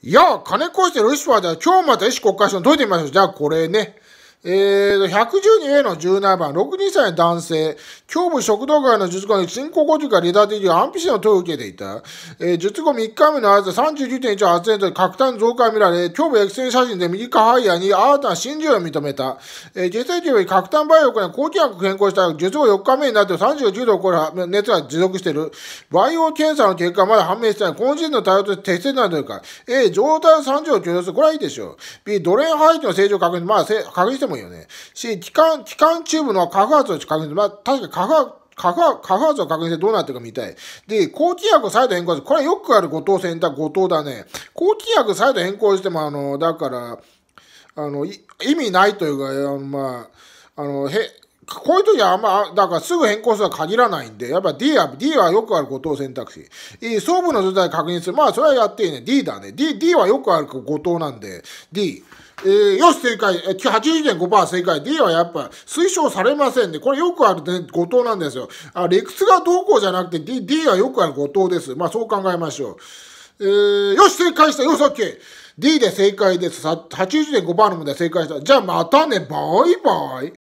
いや、金越してる石はじゃあ今日また思国家議所解いてみましょう。じゃあこれね。えーと、112A の17番、62歳の男性、胸部食道外の術後に進行誤受か離脱以上、安否性の問いを受けていた。えー、術後3日目の朝、39.1発煙と核炭増加見られ、胸部液線写真で右下肺ーに新たな心臓を認めた。えー、血液より核炭培養から抗菌薬を変更した術後4日目になって39度を超える熱が持続している。培養検査の結果まだ判明してない。今シーズンの対応として適切なというか、A、状態30を許容する。これはいいでしょう。B、ドレン排気の正常確認。まあ、確認してもいいよね。し、気管、気管チューブの核発を確認する。まあ、確かに核、不発、を確認してどうなってるか見たい。で、抗菌薬を再度変更する。これはよくある後藤選択、後藤だね。抗菌薬再度変更しても、あの、だから、あの、意味ないというか、まあ、あの、へ、こういう時はあんま、だからすぐ変更するは限らないんで、やっぱ D は、D はよくあることを選択肢。総部の図体確認する。まあ、それはやっていいね。D だね。D、D はよくあることなんで、D。えー、よし、正解。え、82.5%正解。D はやっぱ推奨されませんね。これよくある、ね、誤なんですよ。あ、理屈がどうこうじゃなくて D、D はよくある誤答です。まあ、そう考えましょう。えー、よし、正解した。よし、OK。D で正解です。81.5%の問題正解した。じゃあまたね。バイバイ。